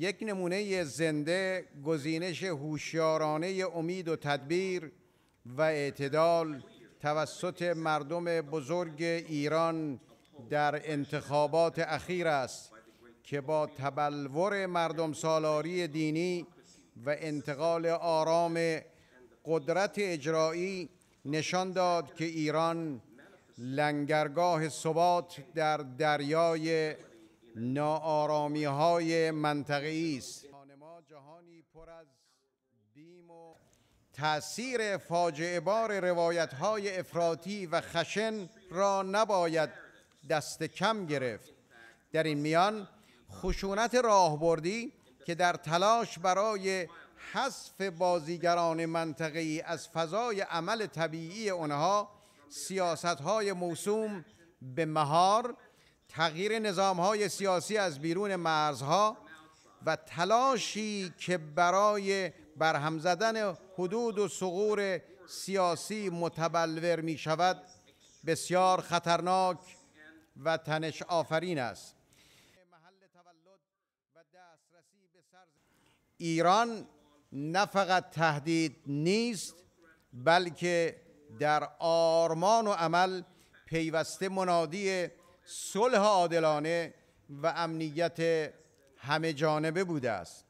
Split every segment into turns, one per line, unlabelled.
یک نمونه زنده گزینش هوشیارانه امید و تدبیر و اعتدال توسط مردم بزرگ ایران در انتخابات اخیر است که با تبلور مردم سالاری دینی و انتقال آرام قدرت اجرایی نشان داد که ایران لنگرگاه ثبات در دریای ناآرامی های منطقه است تاثیر جهانی پر از بیم و تأثیر فاجعه بار روایت های افراطی و خشن را نباید دست کم گرفت در این میان خشونت راهبردی که در تلاش برای حذف بازیگران منطقه از فضای عمل طبیعی آنها سیاست های موسوم به مهار تغییر های سیاسی از بیرون مرزها و تلاشی که برای برهم زدن حدود و صغور سیاسی متبلور می شود بسیار خطرناک و تنش آفرین است ایران نه فقط تهدید نیست بلکه در آرمان و عمل پیوسته منادی صلح عادلانه و امنیت همه جانبه بوده است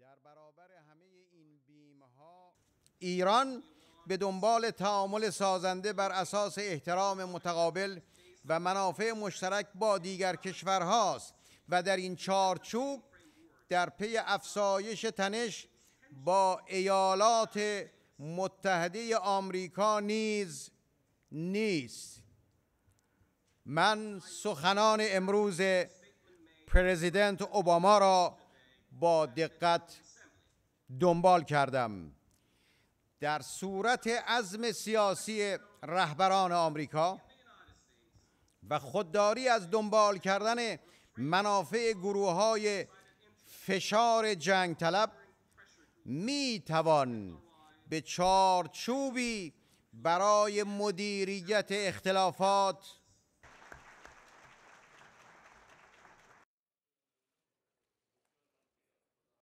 در برابر همه این بیمها ایران به دنبال تعامل سازنده بر اساس احترام متقابل و منافع مشترک با دیگر کشورهاست و در این چارچوب در پی افسایش تنش با ایالات متحده آمریکا نیز نیست من سخنان امروز پرزیدنت اوباما را با دقت دنبال کردم در صورت عزم سیاسی رهبران آمریکا و خودداری از دنبال کردن منافع گروه های فشار جنگ طلب می توان به چارچوبی برای مدیریت اختلافات